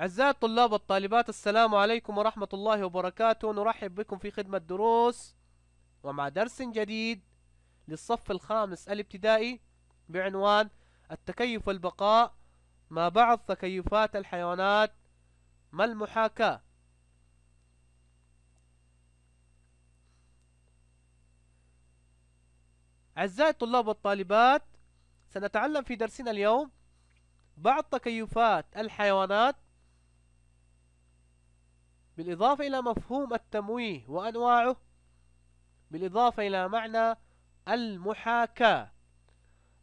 أعزائي الطلاب والطالبات السلام عليكم ورحمة الله وبركاته نرحب بكم في خدمة دروس ومع درس جديد للصف الخامس الابتدائي بعنوان التكيف والبقاء ما بعض تكيفات الحيوانات ما المحاكاة أعزائي الطلاب والطالبات سنتعلم في درسنا اليوم بعض تكيفات الحيوانات بالإضافة إلى مفهوم التمويه وأنواعه بالإضافة إلى معنى المحاكاة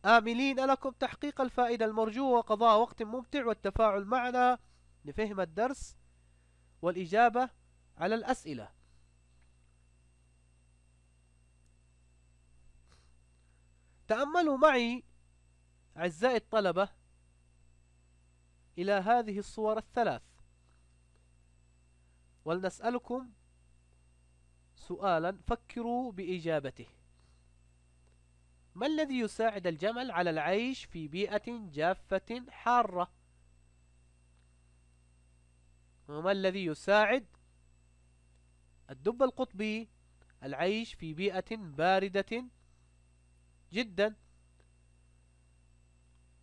آملين لكم تحقيق الفائدة المرجوة وقضاء وقت ممتع والتفاعل معنا لفهم الدرس والإجابة على الأسئلة تأملوا معي أعزائي الطلبة إلى هذه الصور الثلاث ولنسألكم سؤالا فكروا بإجابته ما الذي يساعد الجمل على العيش في بيئة جافة حارة وما الذي يساعد الدب القطبي العيش في بيئة باردة جدا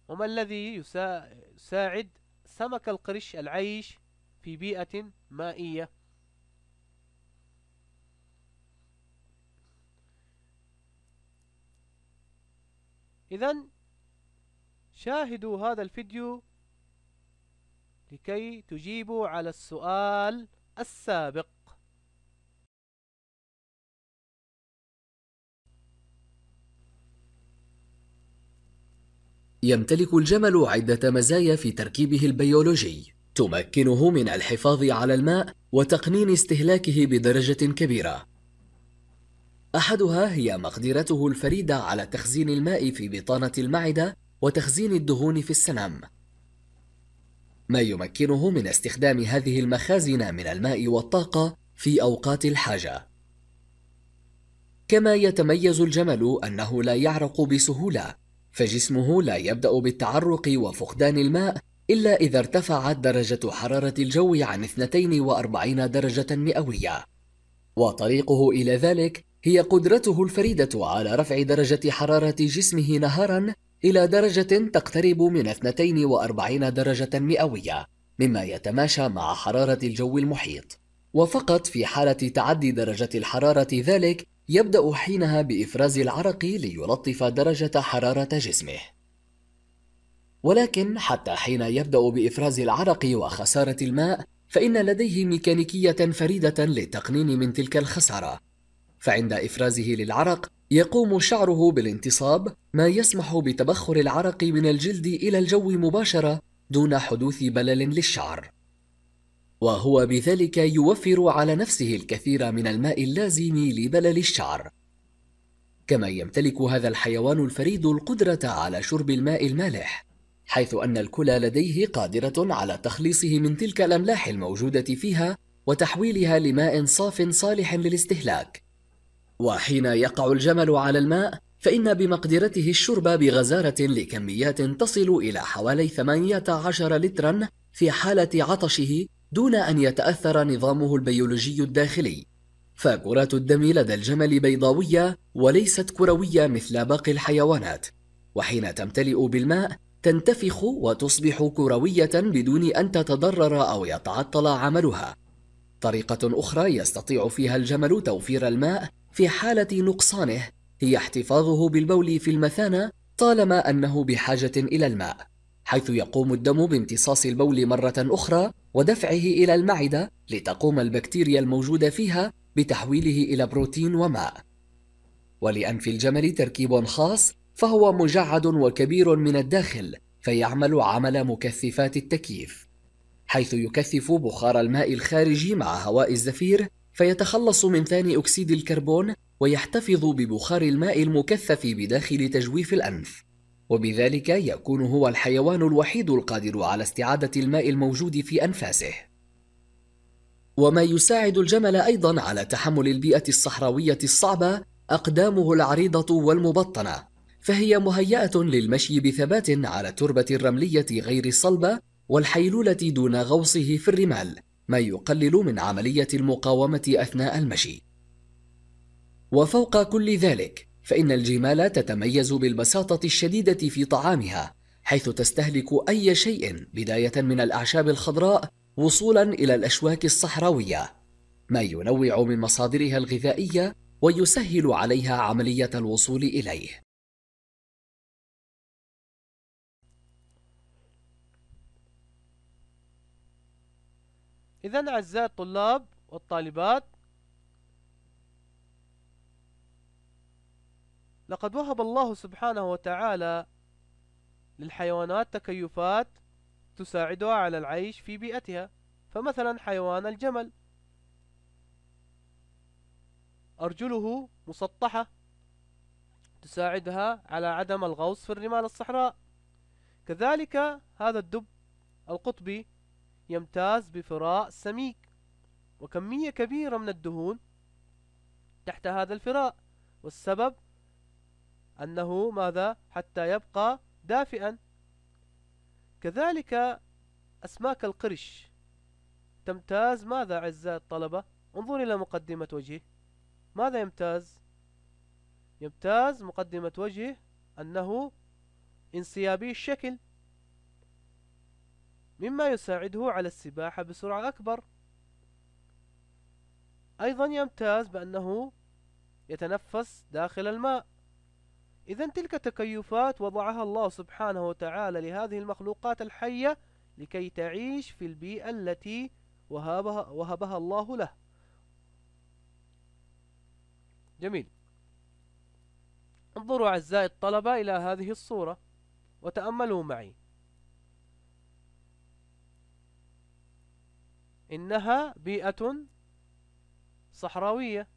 وما الذي يساعد سمك القرش العيش في بيئة مائية إذا شاهدوا هذا الفيديو لكي تجيبوا على السؤال السابق يمتلك الجمل عدة مزايا في تركيبه البيولوجي تمكنه من الحفاظ على الماء وتقنين استهلاكه بدرجة كبيرة أحدها هي مقدرته الفريدة على تخزين الماء في بطانة المعدة وتخزين الدهون في السنام ما يمكنه من استخدام هذه المخازن من الماء والطاقة في أوقات الحاجة كما يتميز الجمل أنه لا يعرق بسهولة فجسمه لا يبدأ بالتعرق وفقدان الماء إلا إذا ارتفعت درجة حرارة الجو عن 42 درجة مئوية وطريقه إلى ذلك هي قدرته الفريدة على رفع درجة حرارة جسمه نهارا إلى درجة تقترب من 42 درجة مئوية مما يتماشى مع حرارة الجو المحيط وفقط في حالة تعدي درجة الحرارة ذلك يبدأ حينها بإفراز العرق ليلطف درجة حرارة جسمه ولكن حتى حين يبدأ بإفراز العرق وخسارة الماء فإن لديه ميكانيكية فريدة للتقنين من تلك الخسارة فعند إفرازه للعرق يقوم شعره بالانتصاب ما يسمح بتبخر العرق من الجلد إلى الجو مباشرة دون حدوث بلل للشعر وهو بذلك يوفر على نفسه الكثير من الماء اللازم لبلل الشعر كما يمتلك هذا الحيوان الفريد القدرة على شرب الماء المالح حيث أن الكلى لديه قادرة على تخليصه من تلك الأملاح الموجودة فيها وتحويلها لماء صاف صالح للاستهلاك. وحين يقع الجمل على الماء فإن بمقدرته الشرب بغزارة لكميات تصل إلى حوالي 18 لترا في حالة عطشه دون أن يتأثر نظامه البيولوجي الداخلي. فكرات الدم لدى الجمل بيضاوية وليست كروية مثل باقي الحيوانات. وحين تمتلئ بالماء تنتفخ وتصبح كروية بدون أن تتضرر أو يتعطل عملها. طريقة أخرى يستطيع فيها الجمل توفير الماء في حالة نقصانه هي احتفاظه بالبول في المثانة طالما أنه بحاجة إلى الماء، حيث يقوم الدم بامتصاص البول مرة أخرى ودفعه إلى المعدة لتقوم البكتيريا الموجودة فيها بتحويله إلى بروتين وماء. ولأنف الجمل تركيب خاص فهو مجعد وكبير من الداخل فيعمل عمل مكثفات التكييف حيث يكثف بخار الماء الخارجي مع هواء الزفير فيتخلص من ثاني اكسيد الكربون ويحتفظ ببخار الماء المكثف بداخل تجويف الانف وبذلك يكون هو الحيوان الوحيد القادر على استعاده الماء الموجود في انفاسه وما يساعد الجمل ايضا على تحمل البيئه الصحراويه الصعبه اقدامه العريضه والمبطنه فهي مهيئة للمشي بثبات على التربة الرملية غير الصلبة والحيلولة دون غوصه في الرمال، ما يقلل من عملية المقاومة أثناء المشي. وفوق كل ذلك، فإن الجمال تتميز بالبساطة الشديدة في طعامها، حيث تستهلك أي شيء بداية من الأعشاب الخضراء وصولا إلى الأشواك الصحراوية، ما ينوع من مصادرها الغذائية ويسهل عليها عملية الوصول إليه. إذا أعزائي الطلاب والطالبات لقد وهب الله سبحانه وتعالى للحيوانات تكيفات تساعدها على العيش في بيئتها فمثلا حيوان الجمل أرجله مسطحة تساعدها على عدم الغوص في الرمال الصحراء كذلك هذا الدب القطبي يمتاز بفراء سميك وكمية كبيرة من الدهون تحت هذا الفراء والسبب أنه ماذا حتى يبقى دافئا كذلك أسماك القرش تمتاز ماذا أعزائي الطلبة انظر إلى مقدمة وجهه ماذا يمتاز يمتاز مقدمة وجهه أنه انسيابي الشكل مما يساعده على السباحة بسرعة أكبر أيضا يمتاز بأنه يتنفس داخل الماء إذا تلك تكيفات وضعها الله سبحانه وتعالى لهذه المخلوقات الحية لكي تعيش في البيئة التي وهبها, وهبها الله له جميل انظروا أعزائي الطلبة إلى هذه الصورة وتأملوا معي إنها بيئة صحراوية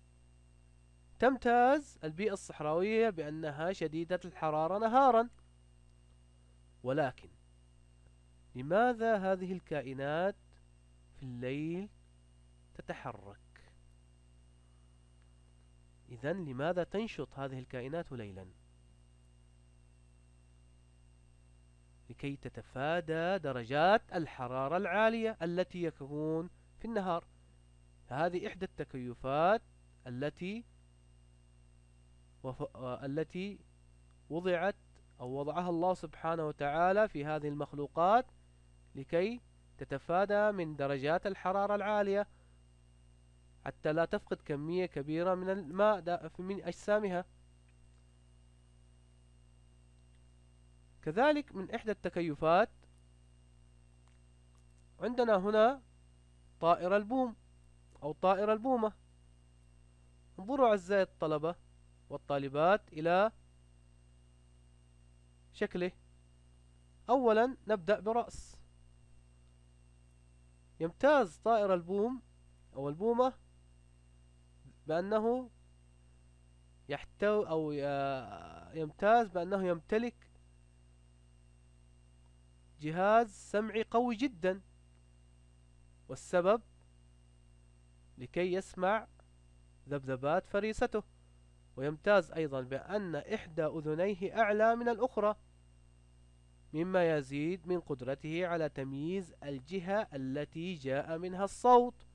تمتاز البيئة الصحراوية بأنها شديدة الحرارة نهارا ولكن لماذا هذه الكائنات في الليل تتحرك إذا لماذا تنشط هذه الكائنات ليلا؟ لكي تتفادى درجات الحرارة العالية التي يكون في النهار هذه إحدى التكيفات التي وف... التي وضعت أو وضعها الله سبحانه وتعالى في هذه المخلوقات لكي تتفادى من درجات الحرارة العالية حتى لا تفقد كمية كبيرة من الماء من أجسامها كذلك من إحدى التكيفات عندنا هنا طائر البوم أو طائر البومة انظروا أعزائي الطلبة والطالبات إلى شكله أولا نبدأ برأس يمتاز طائر البوم أو البومة بأنه يحتوي أو يمتاز بأنه يمتلك جهاز سمعي قوي جدا والسبب لكي يسمع ذبذبات فريسته ويمتاز أيضا بأن إحدى أذنيه أعلى من الأخرى مما يزيد من قدرته على تمييز الجهة التي جاء منها الصوت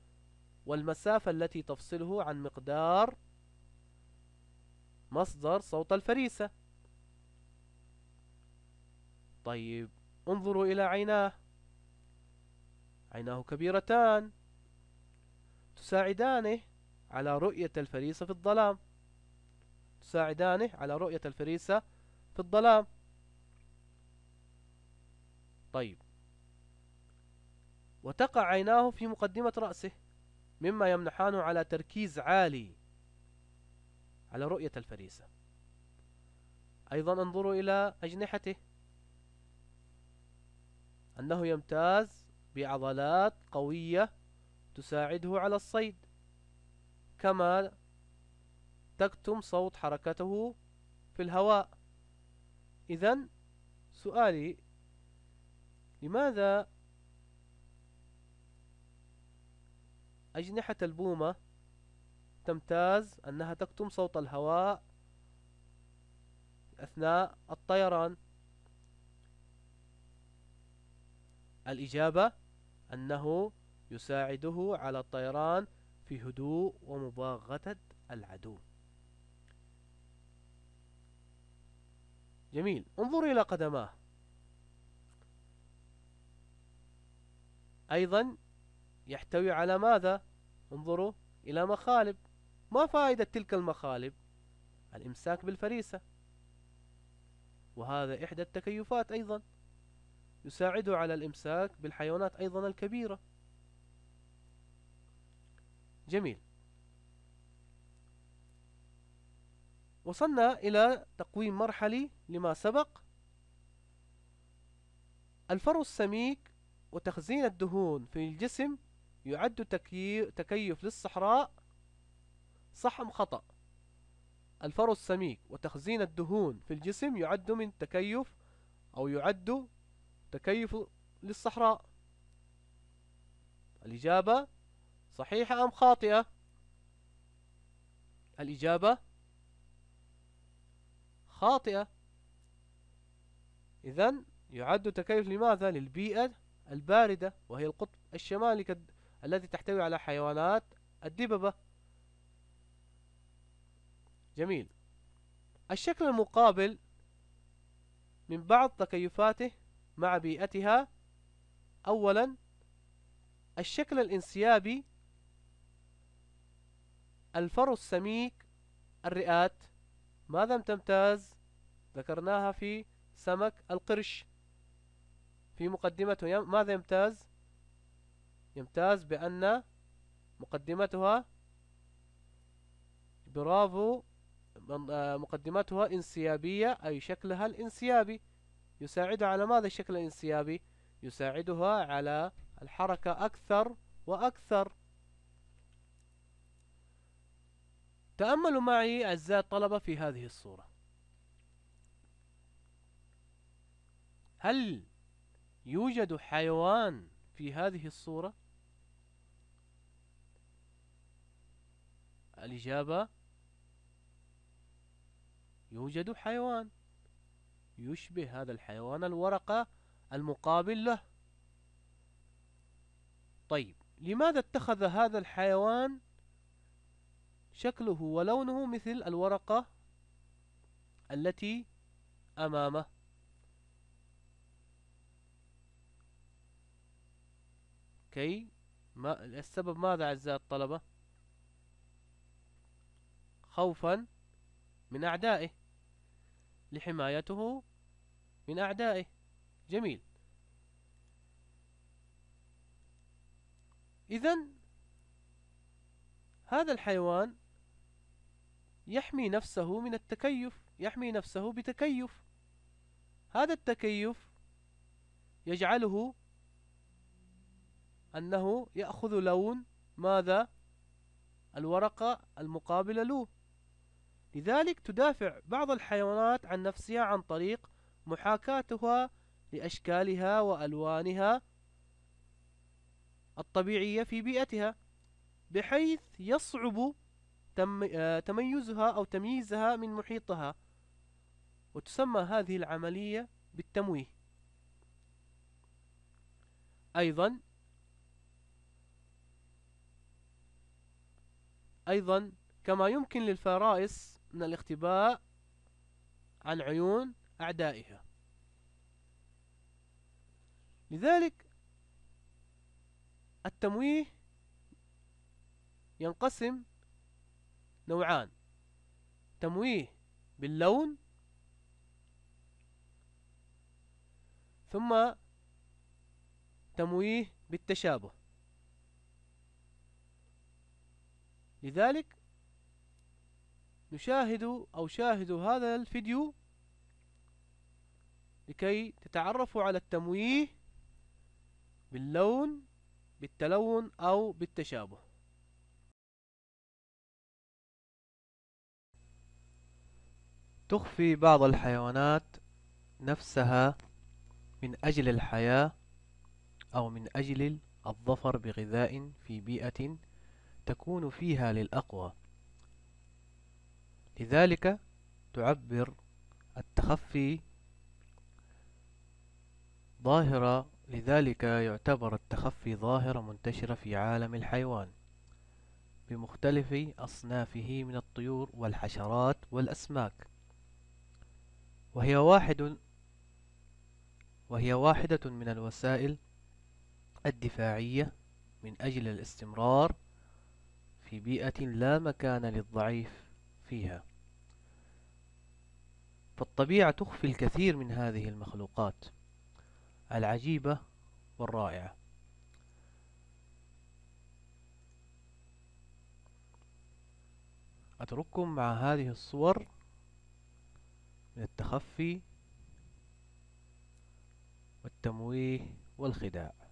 والمسافة التي تفصله عن مقدار مصدر صوت الفريسة طيب انظروا إلى عيناه عيناه كبيرتان تساعدانه على رؤية الفريسة في الظلام تساعدانه على رؤية الفريسة في الظلام طيب وتقع عيناه في مقدمة رأسه مما يمنحانه على تركيز عالي على رؤية الفريسة أيضا انظروا إلى أجنحته أنه يمتاز بعضلات قوية تساعده على الصيد كما تكتم صوت حركته في الهواء إذا سؤالي لماذا أجنحة البومة تمتاز أنها تكتم صوت الهواء أثناء الطيران الإجابة أنه يساعده على الطيران في هدوء ومباغتة العدو جميل انظروا إلى قدماه أيضا يحتوي على ماذا انظروا إلى مخالب ما فائدة تلك المخالب الإمساك بالفريسة وهذا إحدى التكيفات أيضا يساعده على الإمساك بالحيوانات أيضا الكبيرة جميل وصلنا إلى تقويم مرحلي لما سبق الفرو السميك وتخزين الدهون في الجسم يعد تكيف للصحراء صحم خطأ الفرو السميك وتخزين الدهون في الجسم يعد من تكيف أو يعد تكيف للصحراء الإجابة صحيحة أم خاطئة الإجابة خاطئة إذا يعد تكيف لماذا للبيئة الباردة وهي القطب الشمالي كد... التي تحتوي على حيوانات الدببة جميل الشكل المقابل من بعض تكيفاته مع بيئتها أولا الشكل الانسيابي الفرو السميك الرئات ماذا تمتاز ذكرناها في سمك القرش في مقدمته ماذا يمتاز يمتاز بأن مقدمتها برافو مقدمتها انسيابية أي شكلها الانسيابي يساعدها على ماذا الشكل الانسيابي يساعدها على الحركة أكثر وأكثر تأملوا معي أعزائي الطلبة في هذه الصورة هل يوجد حيوان في هذه الصورة؟ الإجابة يوجد حيوان يشبه هذا الحيوان الورقة المقابل له طيب لماذا اتخذ هذا الحيوان شكله ولونه مثل الورقة التي أمامه كي ما السبب ماذا أعزائي الطلبة خوفا من أعدائه لحمايته من أعدائه جميل إذا هذا الحيوان يحمي نفسه من التكيف يحمي نفسه بتكيف هذا التكيف يجعله أنه يأخذ لون ماذا الورقة المقابلة له لذلك تدافع بعض الحيوانات عن نفسها عن طريق محاكاتها لأشكالها وألوانها الطبيعية في بيئتها بحيث يصعب آه، تميزها أو تمييزها من محيطها وتسمى هذه العملية بالتمويه أيضا أيضا كما يمكن للفرائس من الاختباء عن عيون أعدائها لذلك التمويه ينقسم نوعان تمويه باللون ثم تمويه بالتشابه لذلك نشاهد أو شاهدوا هذا الفيديو لكي تتعرفوا على التمويه باللون بالتلون أو بالتشابه تخفي بعض الحيوانات نفسها من أجل الحياة أو من أجل الظفر بغذاء في بيئة تكون فيها للأقوى لذلك تعبر التخفي ظاهرة لذلك يعتبر التخفي ظاهرة منتشرة في عالم الحيوان بمختلف أصنافه من الطيور والحشرات والأسماك وهي واحد وهي واحدة من الوسائل الدفاعية من أجل الاستمرار في بيئة لا مكان للضعيف فيها فالطبيعة تخفي الكثير من هذه المخلوقات العجيبة والرائعة أترككم مع هذه الصور من التخفي والتمويه والخداع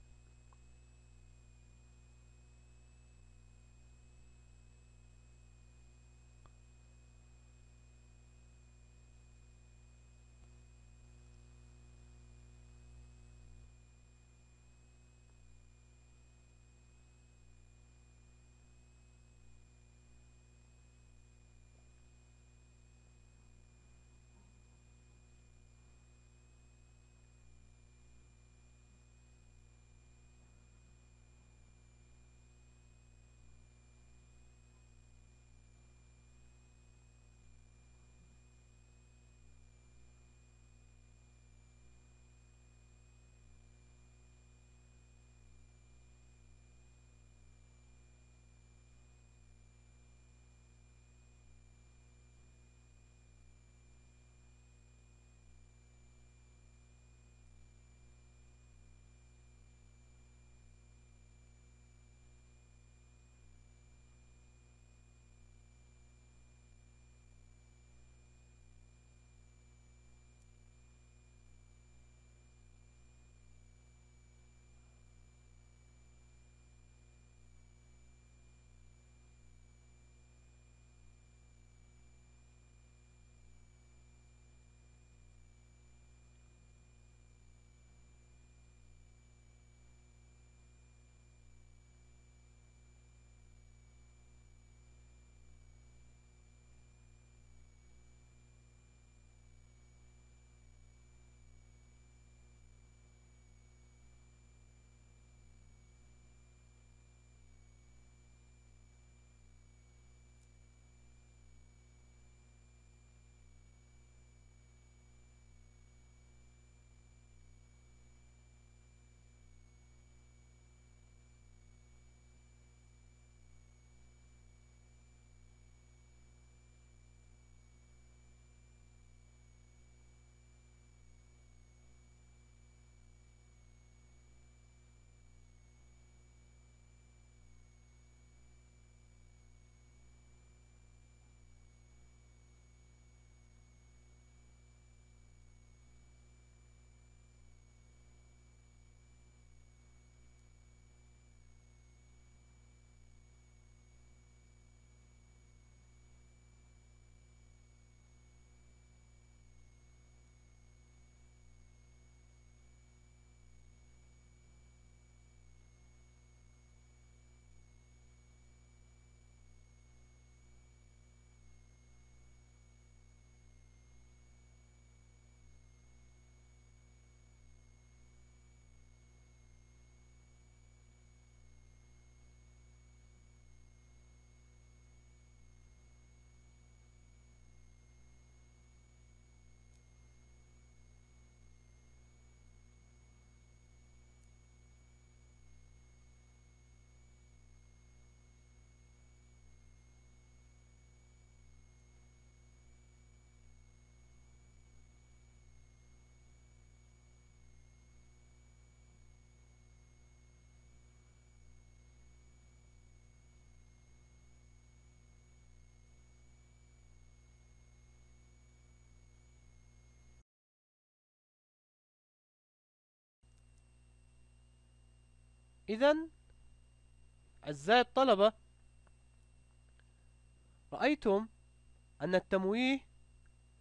إذا أعزائي الطلبة رأيتم أن التمويه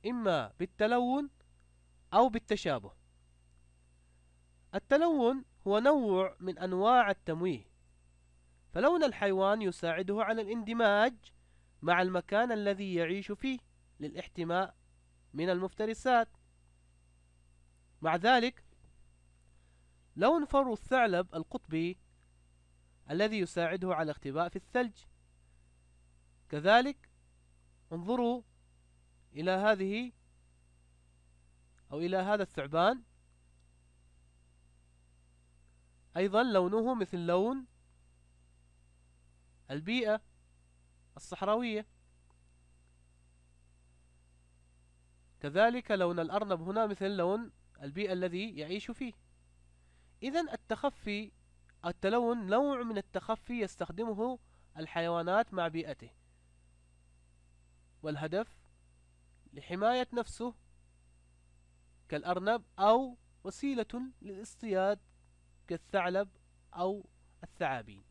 إما بالتلون أو بالتشابه التلون هو نوع من أنواع التمويه فلون الحيوان يساعده على الاندماج مع المكان الذي يعيش فيه للاحتماء من المفترسات مع ذلك لون فر الثعلب القطبي الذي يساعده على اختباء في الثلج كذلك انظروا إلى هذه أو إلى هذا الثعبان أيضا لونه مثل لون البيئة الصحراوية كذلك لون الأرنب هنا مثل لون البيئة الذي يعيش فيه إذا التخفي التلون نوع من التخفي يستخدمه الحيوانات مع بيئته والهدف لحماية نفسه كالأرنب أو وسيلة للاصطياد كالثعلب أو الثعابين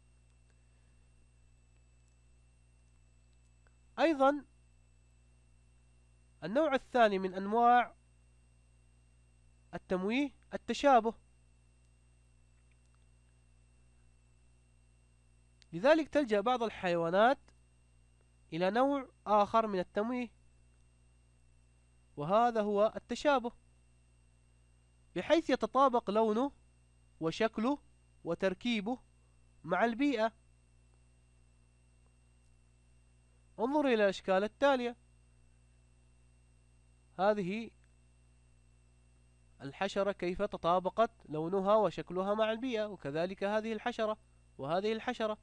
أيضا النوع الثاني من أنواع التمويه التشابه لذلك تلجأ بعض الحيوانات إلى نوع آخر من التمويه وهذا هو التشابه بحيث يتطابق لونه وشكله وتركيبه مع البيئة انظر إلى الأشكال التالية هذه الحشرة كيف تطابقت لونها وشكلها مع البيئة وكذلك هذه الحشرة وهذه الحشرة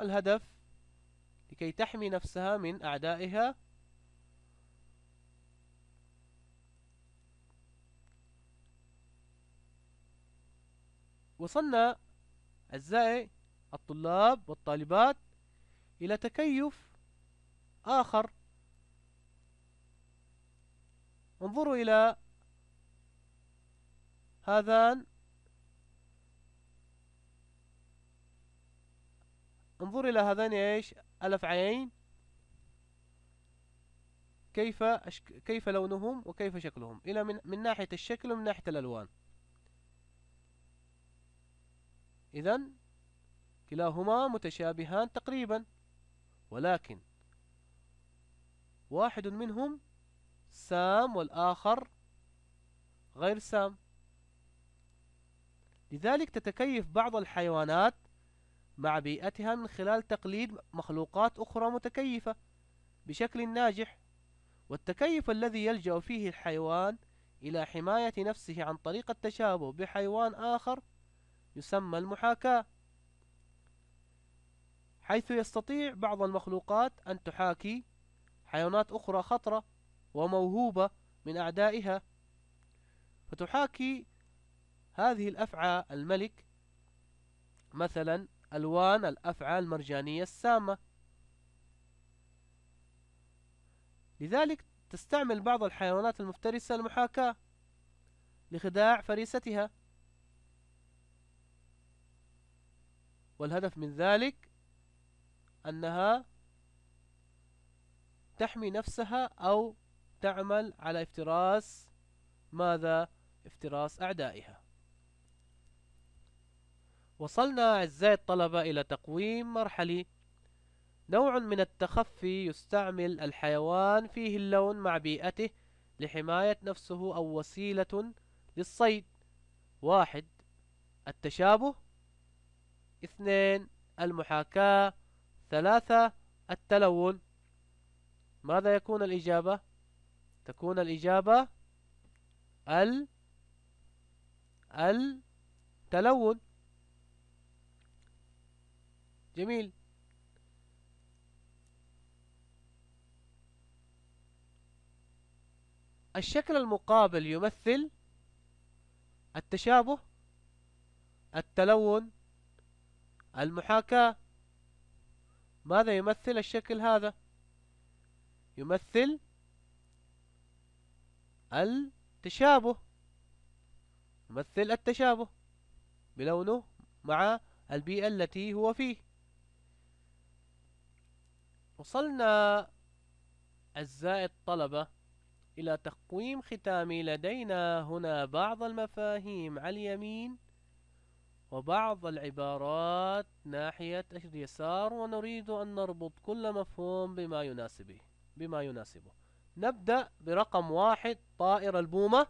والهدف لكي تحمي نفسها من أعدائها وصلنا أعزائي الطلاب والطالبات إلى تكيف آخر انظروا إلى هذان انظر إلى هذان إيش ألف عين كيف أشك... كيف لونهم وكيف شكلهم إلى من... من ناحية الشكل ومن ناحية الألوان إذا كلاهما متشابهان تقريبا ولكن واحد منهم سام والآخر غير سام لذلك تتكيف بعض الحيوانات مع بيئتها من خلال تقليد مخلوقات أخرى متكيفة بشكل ناجح والتكيف الذي يلجأ فيه الحيوان إلى حماية نفسه عن طريق التشابه بحيوان آخر يسمى المحاكاة حيث يستطيع بعض المخلوقات أن تحاكي حيوانات أخرى خطرة وموهوبة من أعدائها فتحاكي هذه الأفعى الملك مثلا ألوان الأفعى المرجانية السامة لذلك تستعمل بعض الحيوانات المفترسة المحاكاة لخداع فريستها والهدف من ذلك أنها تحمي نفسها أو تعمل على افتراس ماذا؟ افتراس أعدائها وصلنا أعزائي الطلبة إلى تقويم مرحلي نوع من التخفي يستعمل الحيوان فيه اللون مع بيئته لحماية نفسه أو وسيلة للصيد واحد التشابه اثنين المحاكاة ثلاثة التلون ماذا يكون الإجابة؟ تكون الإجابة ال التلون جميل الشكل المقابل يمثل التشابه التلون المحاكاة ماذا يمثل الشكل هذا يمثل التشابه يمثل التشابه بلونه مع البيئة التي هو فيه وصلنا أعزائي الطلبة إلى تقويم ختامي لدينا هنا بعض المفاهيم على اليمين وبعض العبارات ناحية اليسار ونريد أن نربط كل مفهوم بما يناسبه بما يناسبه نبدأ برقم واحد طائر البومة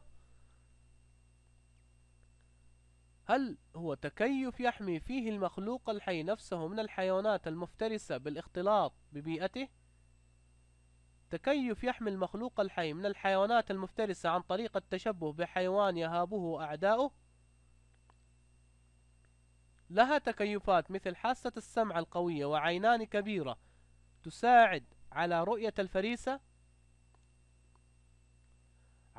هل هو تكيف يحمي فيه المخلوق الحي نفسه من الحيوانات المفترسة بالاختلاط ببيئته؟ تكيف يحمي المخلوق الحي من الحيوانات المفترسة عن طريق التشبه بحيوان يهابه أعداؤه لها تكيفات مثل حاسة السمع القوية وعينان كبيرة تساعد على رؤية الفريسة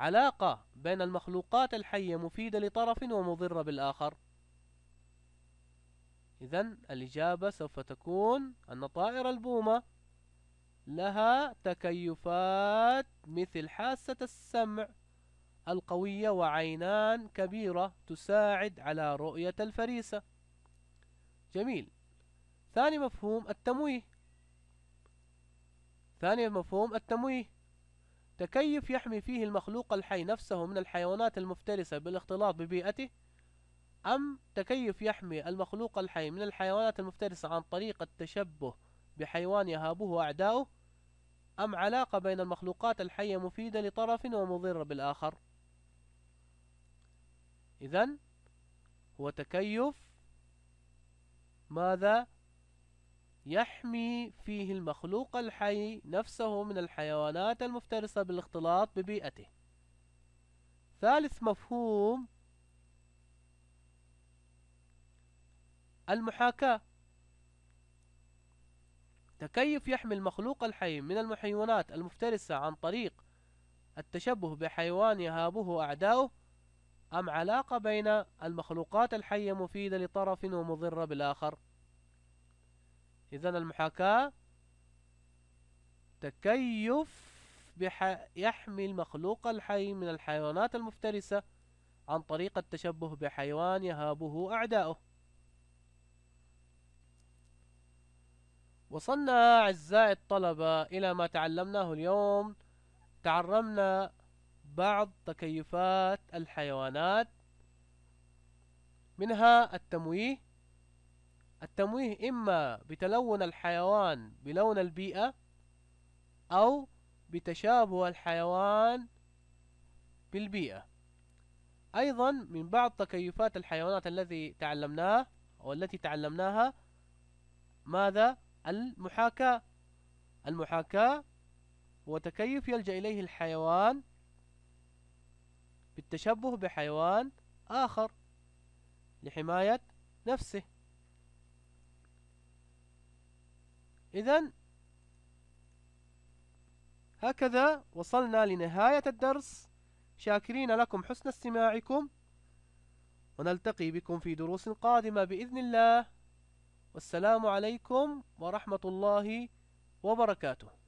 علاقة بين المخلوقات الحية مفيدة لطرف ومضرة بالآخر إذا الإجابة سوف تكون أن طائر البومة لها تكيفات مثل حاسة السمع القوية وعينان كبيرة تساعد على رؤية الفريسة جميل ثاني مفهوم التمويه ثاني مفهوم التمويه تكيف يحمي فيه المخلوق الحي نفسه من الحيوانات المفترسة بالاختلاط ببيئته أم تكيف يحمي المخلوق الحي من الحيوانات المفترسة عن طريق التشبه بحيوان يهابه أعداؤه أم علاقة بين المخلوقات الحية مفيدة لطرف ومضرة بالآخر إذا هو تكيف ماذا يحمي فيه المخلوق الحي نفسه من الحيوانات المفترسة بالاختلاط ببيئته ثالث مفهوم المحاكاة تكيف يحمي المخلوق الحي من المحيوانات المفترسة عن طريق التشبه بحيوان يهابه أعداؤه أم علاقة بين المخلوقات الحية مفيدة لطرف ومضرة بالآخر؟ إذا المحاكاة تكيف يحمي المخلوق الحي من الحيوانات المفترسة عن طريق التشبه بحيوان يهابه أعداؤه وصلنا أعزائي الطلبة إلى ما تعلمناه اليوم تعرمنا بعض تكيفات الحيوانات منها التمويه التمويه إما بتلون الحيوان بلون البيئة أو بتشابه الحيوان بالبيئة أيضا من بعض تكيفات الحيوانات التي تعلمناها أو التي تعلمناها ماذا؟ المحاكاة المحاكاة هو تكيف يلجأ إليه الحيوان بالتشبه بحيوان آخر لحماية نفسه إذا هكذا وصلنا لنهاية الدرس شاكرين لكم حسن استماعكم ونلتقي بكم في دروس قادمة بإذن الله والسلام عليكم ورحمة الله وبركاته